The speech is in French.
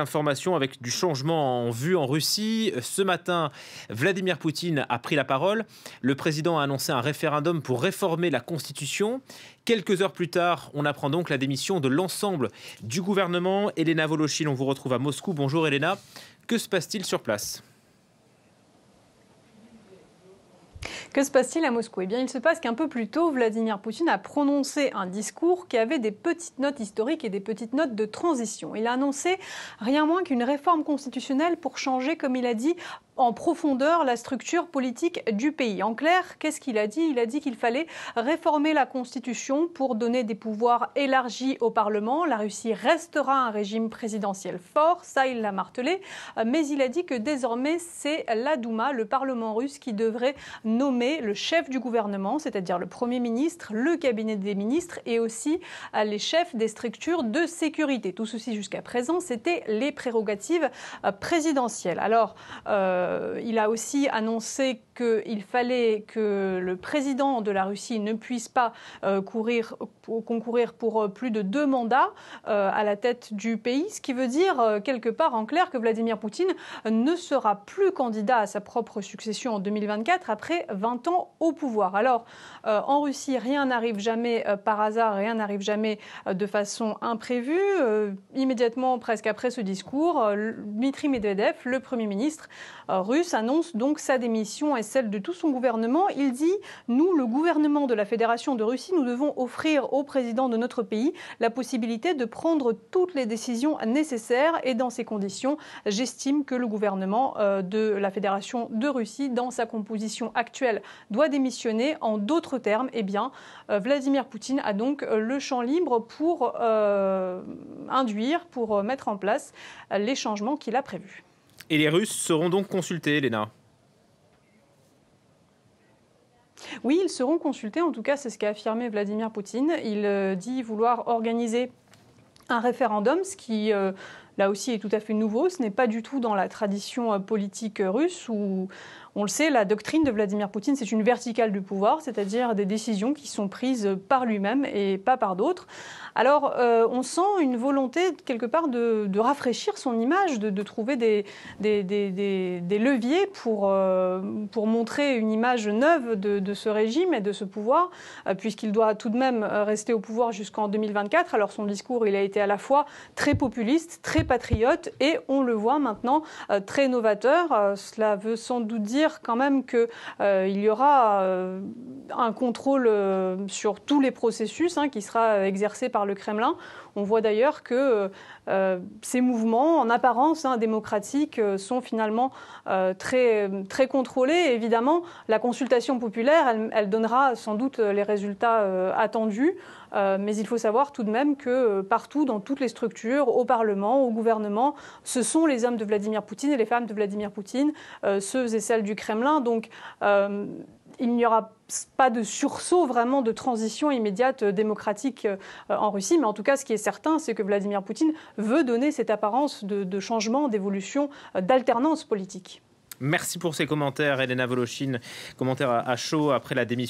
Information avec du changement en vue en Russie. Ce matin, Vladimir Poutine a pris la parole. Le président a annoncé un référendum pour réformer la Constitution. Quelques heures plus tard, on apprend donc la démission de l'ensemble du gouvernement. Elena Voloshin, on vous retrouve à Moscou. Bonjour Elena. Que se passe-t-il sur place Que se passe-t-il à Moscou Eh bien, il se passe qu'un peu plus tôt, Vladimir Poutine a prononcé un discours qui avait des petites notes historiques et des petites notes de transition. Il a annoncé rien moins qu'une réforme constitutionnelle pour changer, comme il a dit, en profondeur la structure politique du pays. En clair, qu'est-ce qu'il a dit Il a dit qu'il fallait réformer la Constitution pour donner des pouvoirs élargis au Parlement. La Russie restera un régime présidentiel fort, ça il l'a martelé, euh, mais il a dit que désormais c'est la Douma, le Parlement russe, qui devrait nommer le chef du gouvernement, c'est-à-dire le Premier ministre, le cabinet des ministres et aussi euh, les chefs des structures de sécurité. Tout ceci jusqu'à présent, c'était les prérogatives euh, présidentielles. Alors, euh, il a aussi annoncé qu'il fallait que le président de la Russie ne puisse pas euh, concourir pour euh, plus de deux mandats euh, à la tête du pays, ce qui veut dire quelque part en clair que Vladimir Poutine ne sera plus candidat à sa propre succession en 2024 après 20 ans au pouvoir. Alors en Russie, rien n'arrive jamais par hasard, rien n'arrive jamais de façon imprévue. immédiatement, presque après ce discours, Dmitry Medvedev, le Premier ministre russe, annonce donc sa démission celle de tout son gouvernement. Il dit Nous, le gouvernement de la Fédération de Russie, nous devons offrir au président de notre pays la possibilité de prendre toutes les décisions nécessaires. Et dans ces conditions, j'estime que le gouvernement euh, de la Fédération de Russie, dans sa composition actuelle, doit démissionner. En d'autres termes, eh bien, euh, Vladimir Poutine a donc euh, le champ libre pour induire, pour mettre en place les changements qu'il a prévus. Et les Russes seront donc consultés, Léna Oui, ils seront consultés. En tout cas, c'est ce qu'a affirmé Vladimir Poutine. Il euh, dit vouloir organiser un référendum, ce qui euh, là aussi est tout à fait nouveau. Ce n'est pas du tout dans la tradition euh, politique russe où on le sait, la doctrine de Vladimir Poutine, c'est une verticale du pouvoir, c'est-à-dire des décisions qui sont prises par lui-même et pas par d'autres. Alors, euh, on sent une volonté, quelque part, de, rafraîchir son image, de, trouver des, leviers euh, pour, montrer une image neuve de, ce régime et de ce pouvoir, euh, puisqu'il doit tout de même rester au pouvoir jusqu'en 2024. Alors, son discours, il a été à la fois très populiste, très patriote, et on le voit maintenant très novateur. cela veut sans doute dire quand même qu'il euh, il y aura euh, un contrôle euh, sur tous les processus hein, qui sera exercé par le Kremlin. On voit d'ailleurs que ces mouvements, en apparence démocratique hein, démocratiques, sont finalement très, très contrôlés. évidemment, la consultation populaire, elle, elle, donnera sans doute les résultats attendus. mais il faut savoir tout de même que partout, dans toutes les structures, au Parlement, au gouvernement, ce sont les hommes de Vladimir Poutine et les femmes de Vladimir Poutine, ceux et celles du du Kremlin. Donc, euh, il n'y aura pas de sursaut vraiment de transition immédiate démocratique euh, en Russie. Mais en tout cas, ce qui est certain, c'est que Vladimir Poutine veut donner cette apparence de, changement, d'évolution, euh, d'alternance politique. Merci pour ces commentaires, Elena Voloshin. Commentaire à chaud après la démission.